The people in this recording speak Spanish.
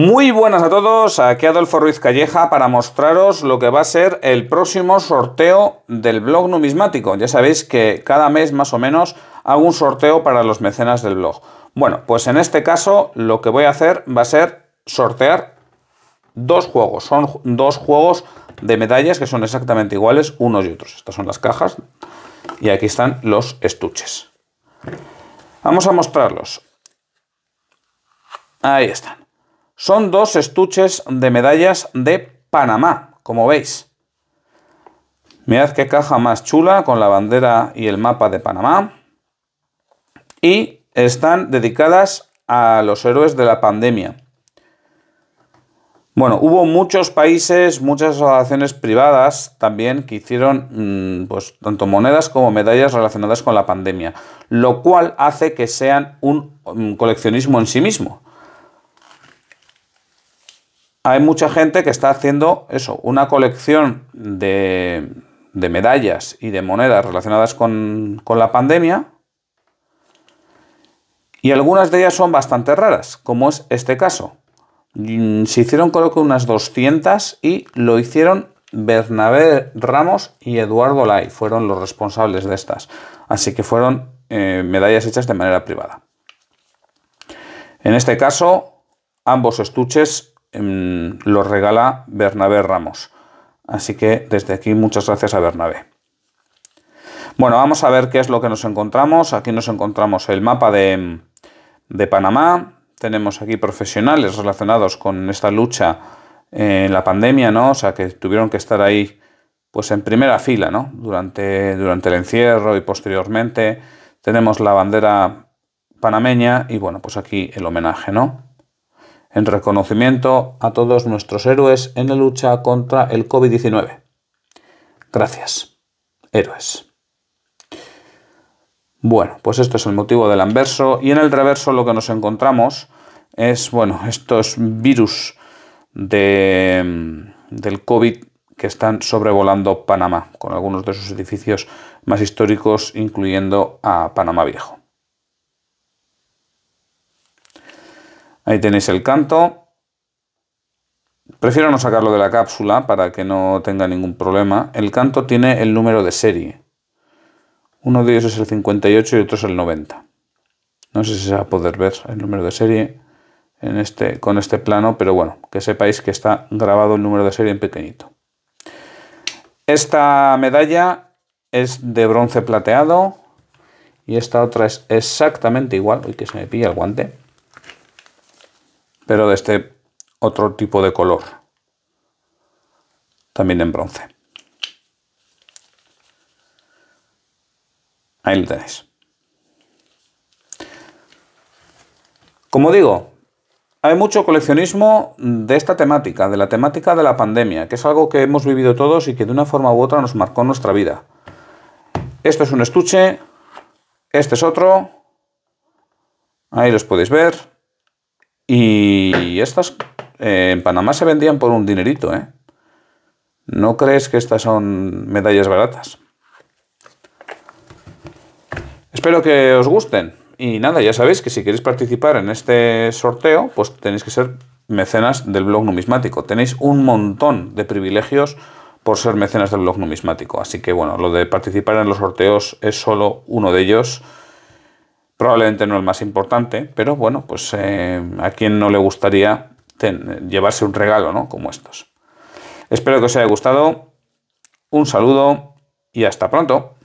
Muy buenas a todos, aquí Adolfo Ruiz Calleja para mostraros lo que va a ser el próximo sorteo del blog numismático. Ya sabéis que cada mes más o menos hago un sorteo para los mecenas del blog. Bueno, pues en este caso lo que voy a hacer va a ser sortear dos juegos. Son dos juegos de medallas que son exactamente iguales unos y otros. Estas son las cajas y aquí están los estuches. Vamos a mostrarlos. Ahí están. Son dos estuches de medallas de Panamá, como veis. Mirad qué caja más chula con la bandera y el mapa de Panamá. Y están dedicadas a los héroes de la pandemia. Bueno, hubo muchos países, muchas asociaciones privadas también que hicieron mm, pues, tanto monedas como medallas relacionadas con la pandemia, lo cual hace que sean un mm, coleccionismo en sí mismo hay mucha gente que está haciendo eso, una colección de, medallas y de monedas relacionadas con, la pandemia. Y algunas de ellas son bastante raras, como es este caso. Mm, se hicieron creo que unas 200 y lo hicieron Bernabé Ramos y Eduardo Lai, fueron los responsables de estas. Así que fueron eh, medallas hechas de manera privada. En este caso, ambos estuches Em, lo regala Bernabé Ramos. Así que desde aquí muchas gracias a Bernabé. Bueno, vamos a ver qué es lo que nos encontramos. Aquí nos encontramos el mapa de, Panamá. Tenemos aquí profesionales relacionados con esta lucha en la pandemia, ¿no? O sea, que tuvieron que estar ahí pues en primera fila, ¿no? Durante, durante el encierro y posteriormente. Tenemos la bandera panameña y bueno, pues aquí el homenaje, ¿no? en reconocimiento a todos nuestros héroes en la lucha contra el COVID-19. Gracias, héroes. Bueno, pues esto es el motivo del anverso y en el reverso lo que nos encontramos es, bueno, estos virus de, del COVID que están sobrevolando Panamá, con algunos de sus edificios más históricos, incluyendo a Panamá Viejo. Ahí tenéis el canto. Prefiero no sacarlo de la cápsula para que no tenga ningún problema. El canto tiene el número de serie. Uno de ellos es el 58 y otro es el 90. No sé si se va a poder ver el número de serie en este, con este plano, pero bueno, que sepáis que está grabado el número de serie en pequeñito. Esta medalla es de bronce plateado y esta otra es exactamente igual. Uy, que se me pilla el guante pero de este otro tipo de color, también en bronce. Ahí lo tenéis. Como digo, hay mucho coleccionismo de esta temática, de la temática de la pandemia, que es algo que hemos vivido todos y que de una forma u otra nos marcó nuestra vida. Esto es un estuche, este es otro, ahí los podéis ver, y estas en Panamá se vendían por un dinerito, ¿eh? ¿No crees que estas son medallas baratas? Espero que os gusten. Y nada, ya sabéis que si queréis participar en este sorteo, pues tenéis que ser mecenas del blog numismático. Tenéis un montón de privilegios por ser mecenas del blog numismático. Así que bueno, lo de participar en los sorteos es solo uno de ellos probablemente no el más importante, pero bueno, pues eh, a quien no le gustaría llevarse un regalo, ¿no? Como estos. Espero que os haya gustado, un saludo y hasta pronto.